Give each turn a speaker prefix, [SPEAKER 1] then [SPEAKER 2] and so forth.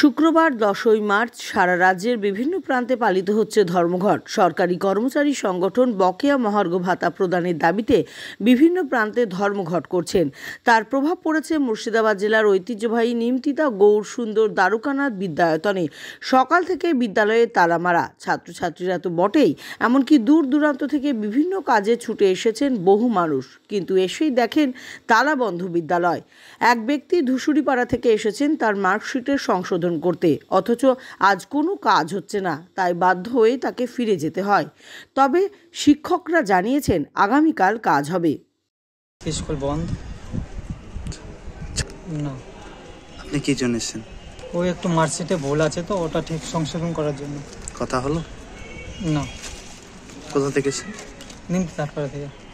[SPEAKER 1] শুক্রবার দশই মার্চ সারা রাজ্যের বিভিন্ন প্রান্তে পালিত হচ্ছে ধর্মঘট সরকারি কর্মচারী সংগঠন বকেয়া মহার্ঘ ভাতা প্রদানের দাবিতে বিভিন্ন প্রান্তে ধর্মঘট করছেন তার প্রভাব পড়েছে মুর্শিদাবাদ জেলার ঐতিহ্যবাহী নিমতিতা গৌর সুন্দর দ্বারকানাথ বিদ্যায়তনে সকাল থেকে বিদ্যালয়ে তালা মারা ছাত্রছাত্রীরা তো বটেই এমনকি দূর দূরান্ত থেকে বিভিন্ন কাজে ছুটে এসেছেন বহু মানুষ কিন্তু এসেই দেখেন তালাবন্ধ বিদ্যালয় এক ব্যক্তি ধুসুরিপাড়া থেকে এসেছেন তার মার্কশিটের সংশোধন আবেদন করতে অথচ আজ কোনো কাজ হচ্ছে না তাই বাধ্য হয়ে তাকে ফিরে যেতে হয় তবে শিক্ষকরা জানিয়েছেন আগামীকাল কাজ হবে স্কুল বন্ধ না
[SPEAKER 2] আপনি কি জন্য এসেছেন
[SPEAKER 1] ওই
[SPEAKER 3] একটু মার্কশিটে ভুল আছে তো ওটা ঠিক সংশোধন করার জন্য কথা হলো না
[SPEAKER 4] কোথা থেকে এসেছেন
[SPEAKER 3] নিন তারপরে থেকে